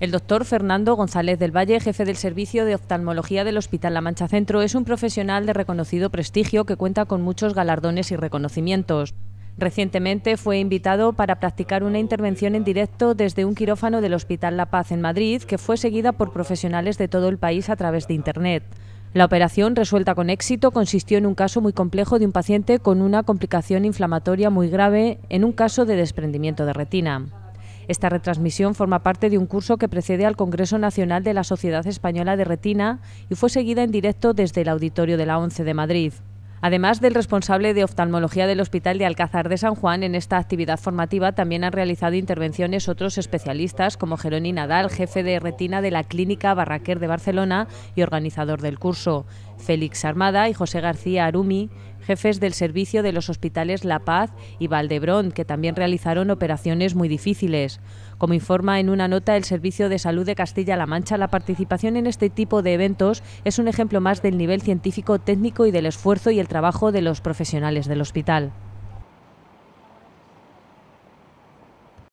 El doctor Fernando González del Valle, jefe del servicio de oftalmología del Hospital La Mancha Centro, es un profesional de reconocido prestigio que cuenta con muchos galardones y reconocimientos. Recientemente fue invitado para practicar una intervención en directo desde un quirófano del Hospital La Paz en Madrid, que fue seguida por profesionales de todo el país a través de Internet. La operación, resuelta con éxito, consistió en un caso muy complejo de un paciente con una complicación inflamatoria muy grave, en un caso de desprendimiento de retina. Esta retransmisión forma parte de un curso que precede al Congreso Nacional de la Sociedad Española de Retina y fue seguida en directo desde el auditorio de la ONCE de Madrid. Además del responsable de oftalmología del Hospital de Alcázar de San Juan, en esta actividad formativa también han realizado intervenciones otros especialistas como Jerónimo Nadal, jefe de retina de la Clínica Barraquer de Barcelona y organizador del curso, Félix Armada y José García Arumi, jefes del servicio de los hospitales La Paz y Valdebrón, que también realizaron operaciones muy difíciles. Como informa en una nota el Servicio de Salud de Castilla-La Mancha, la participación en este tipo de eventos es un ejemplo más del nivel científico, técnico y del esfuerzo y el trabajo de los profesionales del hospital.